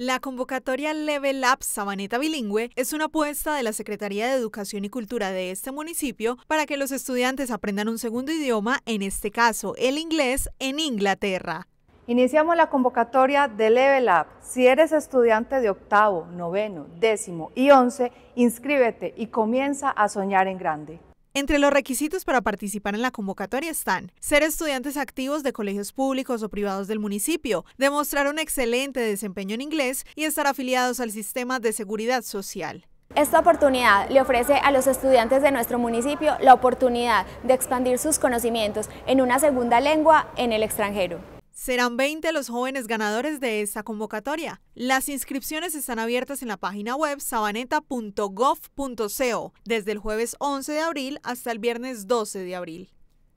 La convocatoria Level Up Sabaneta Bilingüe es una apuesta de la Secretaría de Educación y Cultura de este municipio para que los estudiantes aprendan un segundo idioma, en este caso el inglés, en Inglaterra. Iniciamos la convocatoria de Level Up. Si eres estudiante de octavo, noveno, décimo y once, inscríbete y comienza a soñar en grande. Entre los requisitos para participar en la convocatoria están ser estudiantes activos de colegios públicos o privados del municipio, demostrar un excelente desempeño en inglés y estar afiliados al sistema de seguridad social. Esta oportunidad le ofrece a los estudiantes de nuestro municipio la oportunidad de expandir sus conocimientos en una segunda lengua en el extranjero. Serán 20 los jóvenes ganadores de esta convocatoria. Las inscripciones están abiertas en la página web sabaneta.gov.co desde el jueves 11 de abril hasta el viernes 12 de abril.